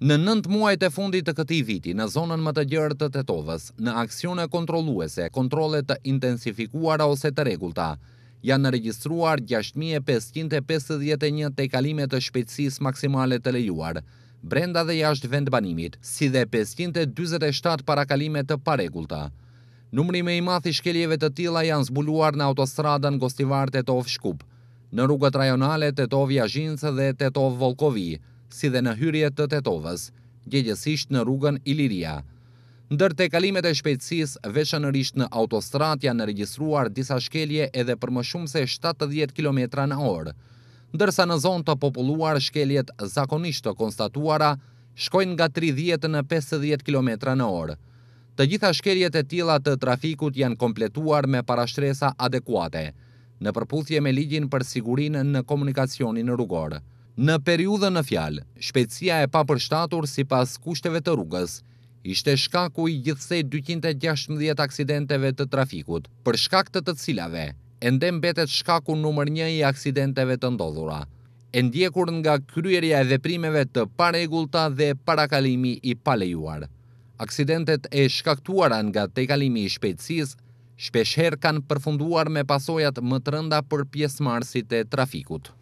Në nëndë muajt e fundit të këti viti, në zonën më të gjërë të tetovës, në aksione kontroluese, kontrole të intensifikuara ose të regullta, janë në registruar 6551 të kalimet të shpecis maksimale të lejuar, brenda dhe jashtë vendbanimit, si dhe 527 parakalimet të paregullta. Numri me i mathi shkeljeve të tila janë zbuluar në autostradën Gostivar Tetov Shkup, në rrugët rajonale Tetov Jajinës dhe Tetov Volkovi si dhe në hyrje të Tetovës, gjegjesisht në rrugën Iliria. Ndër të kalimet e shpejtsis, veçanërisht në autostrat janë regjistruar disa shkelje edhe për më shumë se 70 km në orë. Ndërsa në zonë të populuar shkeljet zakonisht të konstatuara, shkojnë nga 30 në 50 km në orë. Të gjitha shkeljet e tila të trafikut janë kompletuar me parashtresa adekuate, në përputhje me ligjin për sigurin në komunikacionin rrugorë. Në periudën në fjalë, shpecia e papërshtatur si pas kushteve të rrugës, ishte shkaku i gjithsej 216 aksidenteve të trafikut, për shkak të të cilave, ende mbetet shkaku nëmër një i aksidenteve të ndodhura, endjekur nga kryerja e veprimeve të paregulta dhe parakalimi i palejuar. Aksidentet e shkaktuara nga te kalimi i shpecis, shpesher kanë përfunduar me pasojat më të rënda për pjesë marsit e trafikut.